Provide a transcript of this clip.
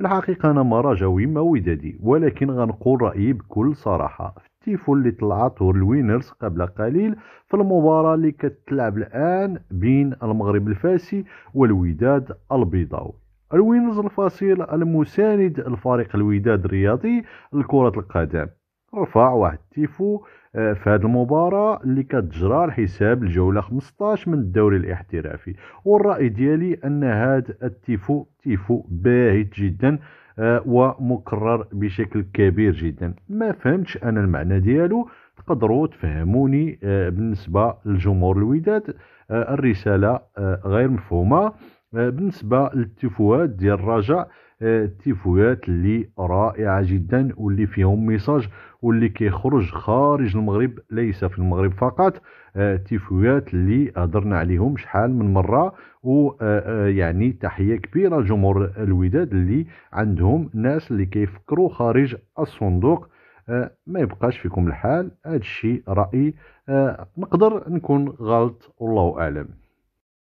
في الحقيقة أنا ما راجاوي ما ودادي ولكن غنقول رأيي بكل صراحة في التيفو اللي طلعته الوينرز قبل قليل في المباراة اللي كتلعب الآن بين المغرب الفاسي والوداد البيضاوي الوينرز الفصيل المساند لفريق الوداد الرياضي لكرة القدم رفع واحد التيفو في هذه آه، المباراة اللي كتجرى الحساب الجولة 15 من الدوري الاحترافي والرأي ديالي أن هذا التيفو تيفو باهت جدا آه، ومكرر بشكل كبير جدا ما فهمتش أنا المعنى ديالو تقدروا تفهموني آه، بالنسبة لجمهور الوداد الرسالة غير مفهومة بالنسبة للتيفوات ديال الرجاء تيفوات اللي رائعه جدا واللي فيهم ميساج واللي كيخرج خارج المغرب ليس في المغرب فقط آه، تيفوات اللي هضرنا عليهم شحال من مره و آه، آه، يعني تحيه كبيره لجمهور الوداد اللي عندهم ناس اللي كيفكروا خارج الصندوق ما يبقاش فيكم الحال هذا الشيء رأي نقدر نكون غلط والله اعلم